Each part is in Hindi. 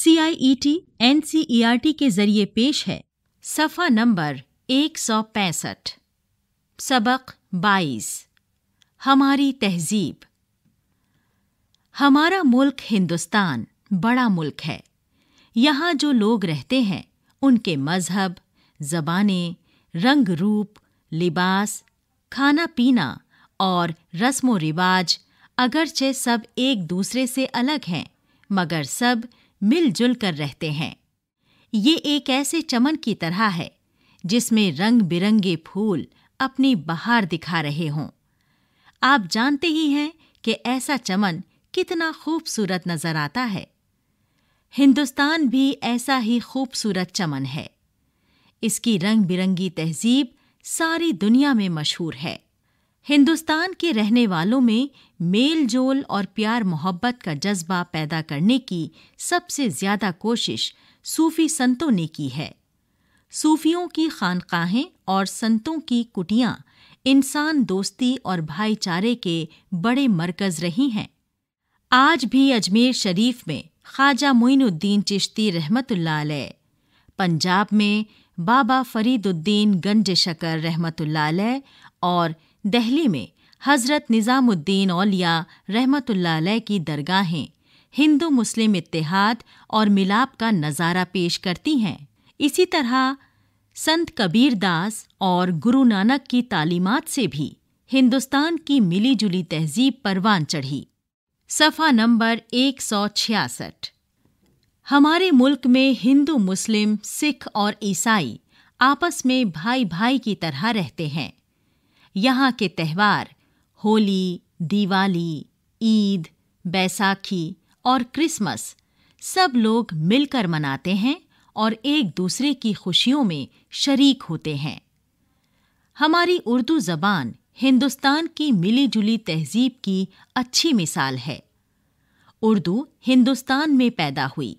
C I E T N C E R T के जरिए पेश है सफ़ा नंबर एक सौ पैंसठ सबक बाईस हमारी तहजीब हमारा मुल्क हिंदुस्तान बड़ा मुल्क है यहाँ जो लोग रहते हैं उनके मज़हब जबाने रंग रूप लिबास खाना पीना और रस्म व रिवाज अगरचे सब एक दूसरे से अलग हैं मगर सब मिलजुल कर रहते हैं ये एक ऐसे चमन की तरह है जिसमें रंग बिरंगे फूल अपनी बहार दिखा रहे हों आप जानते ही हैं कि ऐसा चमन कितना खूबसूरत नजर आता है हिंदुस्तान भी ऐसा ही खूबसूरत चमन है इसकी रंग बिरंगी तहजीब सारी दुनिया में मशहूर है हिंदुस्तान के रहने वालों में मेल जोल और प्यार मोहब्बत का जज्बा पैदा करने की सबसे ज़्यादा कोशिश सूफ़ी संतों ने की है सूफियों की खानकाहें और संतों की कुटियां इंसान दोस्ती और भाईचारे के बड़े मरकज़ रही हैं आज भी अजमेर शरीफ में ख्वाजा मोइनुद्दीन चिश्ती रहमतुल्ल पंजाब में बाबा फरीदुद्दीन गंज शकर रहमतुल्ल और दहली में हज़रत निज़ामुद्दीन औलिया रहमतुल्ला की दरगाहें हिंदू मुस्लिम इत्तेहाद और मिलाप का नज़ारा पेश करती हैं इसी तरह संत कबीर दास और गुरु नानक की तालीमात से भी हिंदुस्तान की मिली जुली तहजीब परवान चढ़ी सफ़ा नंबर एक सौ छियासठ हमारे मुल्क में हिंदू मुस्लिम सिख और ईसाई आपस में भाई भाई की तरह रहते हैं यहाँ के त्यौहार होली दिवाली ईद बैसाखी और क्रिसमस सब लोग मिलकर मनाते हैं और एक दूसरे की खुशियों में शरीक होते हैं हमारी उर्दू ज़बान हिंदुस्तान की मिलीजुली तहजीब की अच्छी मिसाल है उर्दू हिंदुस्तान में पैदा हुई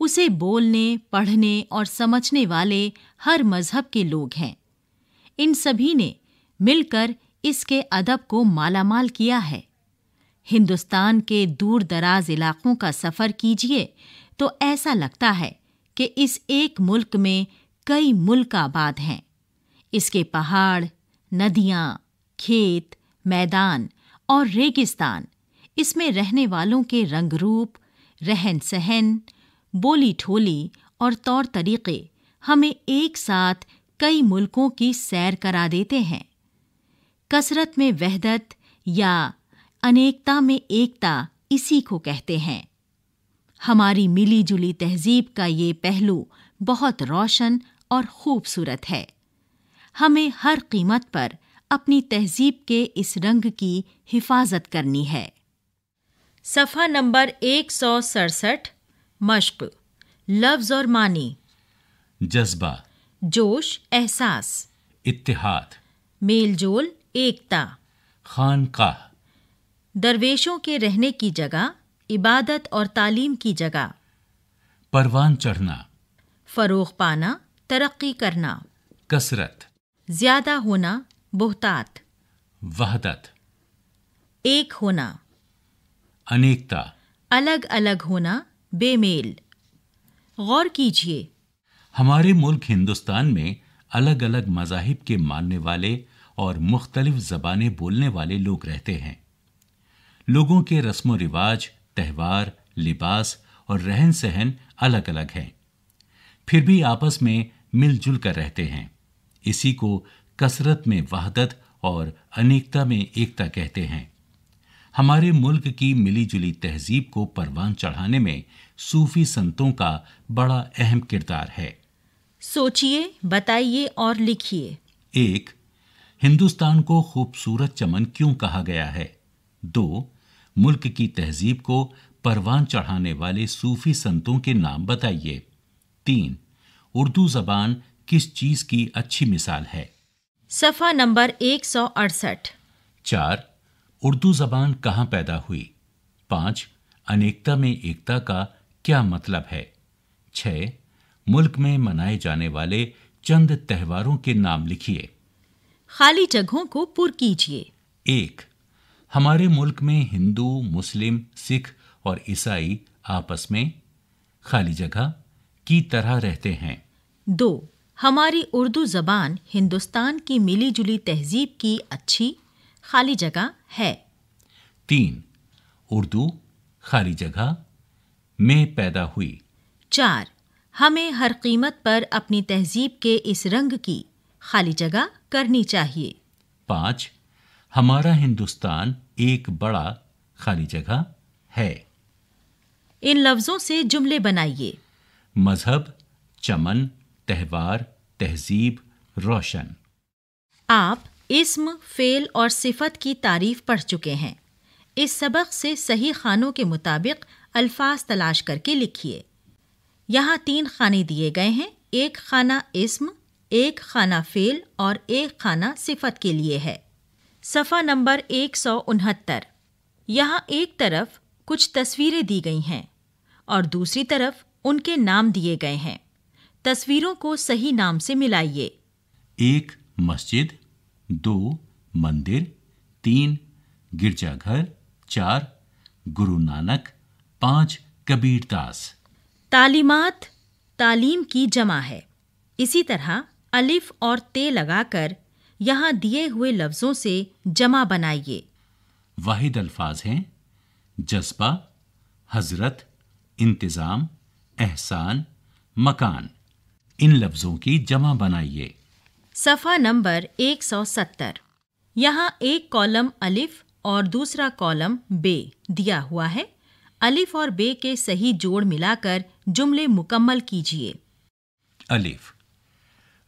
उसे बोलने पढ़ने और समझने वाले हर मज़हब के लोग हैं इन सभी ने मिलकर इसके अदब को मालामाल किया है हिंदुस्तान के दूर दराज इलाकों का सफ़र कीजिए तो ऐसा लगता है कि इस एक मुल्क में कई मुल्क आबाद हैं इसके पहाड़ नदियाँ खेत मैदान और रेगिस्तान इसमें रहने वालों के रंग रूप रहन सहन बोली ठोली और तौर तरीक़े हमें एक साथ कई मुल्कों की सैर करा देते हैं कसरत में वहदत या अनेकता में एकता इसी को कहते हैं हमारी मिली जुली तहजीब का ये पहलू बहुत रोशन और खूबसूरत है हमें हर कीमत पर अपनी तहजीब के इस रंग की हिफाजत करनी है सफ़ा नंबर एक सौ सड़सठ मश्क लफ्ज़ और मानी जज्बा जोश एहसास इतिहाद मेलजोल एकता खानका दरवेशों के रहने की जगह इबादत और तालीम की जगह परवान चढ़ना फरोख पाना तरक्की करना कसरत ज्यादा होना बहुतात वहदत एक होना अनेकता अलग अलग होना बेमेल गौर कीजिए हमारे मुल्क हिंदुस्तान में अलग अलग मजाहिब के मानने वाले और मुख्तलिफ ज़बानें बोलने वाले लोग रहते हैं लोगों के रस्म रिवाज त्यौहार लिबास और रहन सहन अलग अलग हैं फिर भी आपस में मिलजुल कर रहते हैं इसी को कसरत में वहदत और अनेकता में एकता कहते हैं हमारे मुल्क की मिलीजुली तहजीब को परवान चढ़ाने में सूफी संतों का बड़ा अहम किरदार है सोचिए बताइए और लिखिए एक हिंदुस्तान को खूबसूरत चमन क्यों कहा गया है दो मुल्क की तहजीब को परवान चढ़ाने वाले सूफी संतों के नाम बताइए तीन उर्दू जबान किस चीज की अच्छी मिसाल है सफा नंबर एक सौ अड़सठ चार उर्दू जबान कहाँ पैदा हुई पांच अनेकता में एकता का क्या मतलब है छ मुल्क में मनाए जाने वाले चंद त्योहारों के नाम लिखिए खाली जगहों को पुर कीजिए एक हमारे मुल्क में हिंदू मुस्लिम सिख और ईसाई आपस में खाली जगह की तरह रहते हैं दो हमारी उर्दू जबान हिंदुस्तान की मिली जुली तहजीब की अच्छी खाली जगह है तीन उर्दू खाली जगह में पैदा हुई चार हमें हर कीमत पर अपनी तहजीब के इस रंग की खाली जगह करनी चाहिए पाँच हमारा हिंदुस्तान एक बड़ा खाली जगह है इन लफ्ज़ों से जुमले बनाइए मज़हब चमन त्यौहार तहजीब रोशन आप इसम फेल और सिफत की तारीफ पढ़ चुके हैं इस सबक से सही खानों के मुताबिक अल्फाज तलाश करके लिखिए यहाँ तीन खाने दिए गए हैं एक खाना इसम एक खाना फ़ेल और एक खाना सिफत के लिए है सफ़ा नंबर एक सौ उनहत्तर यहाँ एक तरफ कुछ तस्वीरें दी गई हैं और दूसरी तरफ उनके नाम दिए गए हैं तस्वीरों को सही नाम से मिलाइए एक मस्जिद दो मंदिर तीन गिरजाघर चार गुरु नानक पाँच कबीरदास तालीमात तालीम की जमा है इसी तरह अलिफ और ते लगाकर यहाँ दिए हुए लफ्ज़ों से जमा बनाइए वाहिद अल्फाज हैं जज्बा हजरत इंतज़ाम एहसान मकान इन लफ्ज़ों की जमा बनाइए सफ़ा नंबर 170 यहाँ एक कॉलम अलिफ और दूसरा कॉलम बे दिया हुआ है अलिफ और बे के सही जोड़ मिलाकर जुमले मुकम्मल कीजिए अलिफ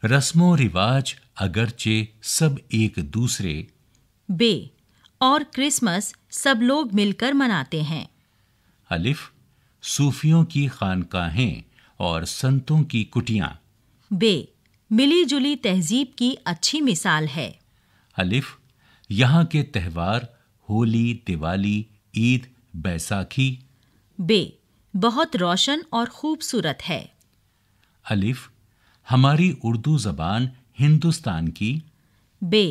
रस्मों रिवाज अगरचे सब एक दूसरे बे और क्रिसमस सब लोग मिलकर मनाते हैं अलिफ सूफियों की खानकाहें और संतों की कुटियां बे मिली जुली तहजीब की अच्छी मिसाल है अलिफ यहाँ के त्यौहार होली दिवाली ईद बैसाखी बे बहुत रोशन और खूबसूरत है अलिफ हमारी उर्दू जबान हिंदुस्तान की बे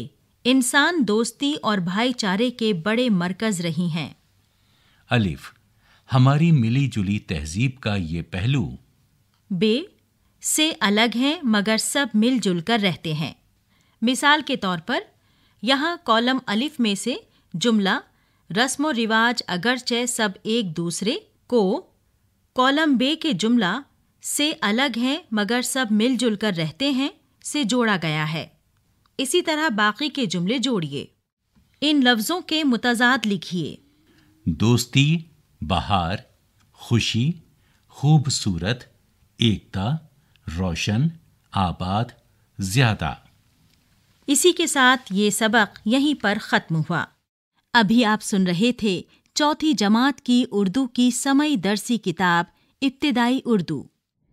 इंसान दोस्ती और भाईचारे के बड़े मरकज रही हैं अलिफ हमारी मिली जुली तहजीब का ये पहलू बे से अलग हैं मगर सब मिलजुल कर रहते हैं मिसाल के तौर पर यहाँ कॉलम अलिफ में से जुमला रस्म व रिवाज अगरचे सब एक दूसरे को कॉलम बे के जुमला से अलग हैं मगर सब मिलजुल कर रहते हैं से जोड़ा गया है इसी तरह बाकी के जुमले जोड़िए इन लफ्ज़ों के मुतजाद लिखिए दोस्ती बहार खुशी खूबसूरत एकता रोशन आबाद ज़्यादा इसी के साथ ये सबक यहीं पर ख़त्म हुआ अभी आप सुन रहे थे चौथी जमात की उर्दू की समय दर्सी किताब इब्तदाई उर्दू